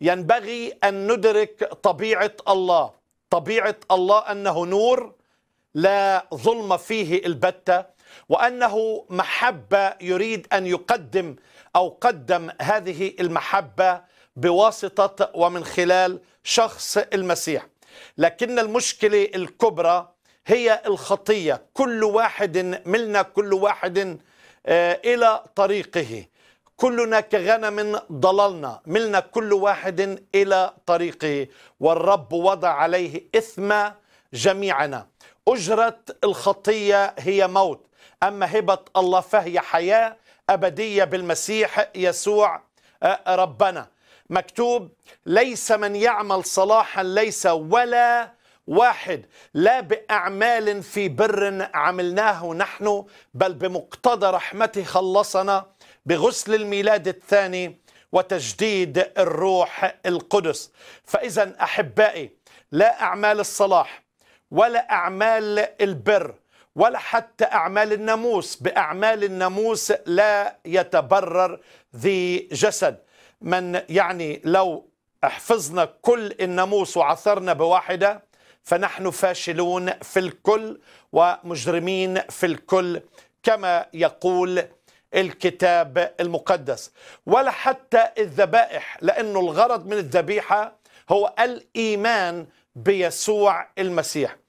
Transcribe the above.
ينبغي أن ندرك طبيعة الله طبيعة الله أنه نور لا ظلم فيه البتة وأنه محبة يريد أن يقدم أو قدم هذه المحبة بواسطة ومن خلال شخص المسيح لكن المشكلة الكبرى هي الخطية كل واحد ملنا كل واحد آه، إلى طريقه كلنا كغنم ضللنا ملنا كل واحد إلى طريقه والرب وضع عليه إثم جميعنا أجرة الخطية هي موت أما هبة الله فهي حياة أبدية بالمسيح يسوع آه، ربنا مكتوب ليس من يعمل صلاحا ليس ولا واحد لا بأعمال في بر عملناه نحن بل بمقتضى رحمته خلصنا بغسل الميلاد الثاني وتجديد الروح القدس فاذا احبائي لا اعمال الصلاح ولا اعمال البر ولا حتى اعمال الناموس باعمال الناموس لا يتبرر ذي جسد من يعني لو احفظنا كل الناموس وعثرنا بواحده فنحن فاشلون في الكل ومجرمين في الكل كما يقول الكتاب المقدس ولا حتى الذبائح لأنه الغرض من الذبيحة هو الإيمان بيسوع المسيح